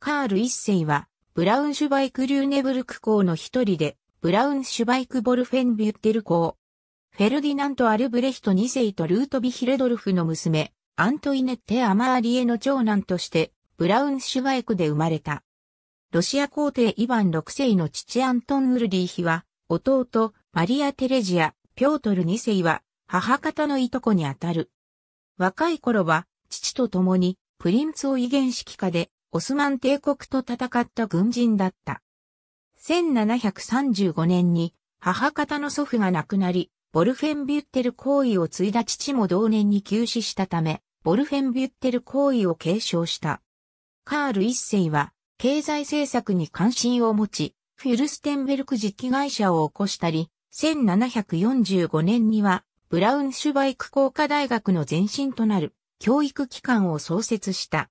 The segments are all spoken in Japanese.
カール一世は、ブラウンシュバイク・リューネブルク校の一人で、ブラウンシュバイク・ボルフェンビュッテル校。フェルディナント・アルブレヒト2世とルートビ・ヒレドルフの娘、アントイネッテ・アマーリエの長男として、ブラウンシュバイクで生まれた。ロシア皇帝イヴァン6世の父アントン・ウルディヒは、弟、マリア・テレジア、ピョートル2世は、母方のいとこにあたる。若い頃は、父と共に、プリンツをイ原式化で、オスマン帝国と戦った軍人だった。1735年に母方の祖父が亡くなり、ボルフェンビュッテル行為を継いだ父も同年に急死したため、ボルフェンビュッテル行為を継承した。カール一世は、経済政策に関心を持ち、フュルステンベルク実機会社を起こしたり、1745年には、ブラウンシュバイク工科大学の前身となる教育機関を創設した。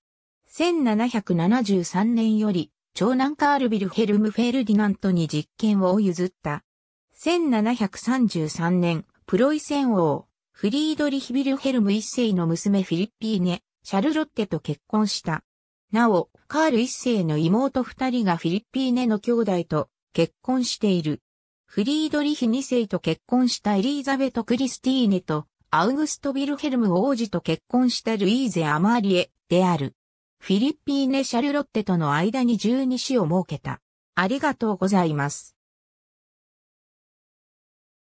1773年より、長男カールビルヘルム・フェルディナントに実権を譲った。1733年、プロイセン王、フリードリヒ・ビルヘルム一世の娘フィリッピーネ、シャルロッテと結婚した。なお、カール一世の妹二人がフィリッピーネの兄弟と結婚している。フリードリヒ二世と結婚したエリーザベト・クリスティーネと、アウグスト・ビルヘルム王子と結婚したルイーゼ・アマーリエである。フィリッピーネ・シャルロッテとの間に12子を設けた。ありがとうございます。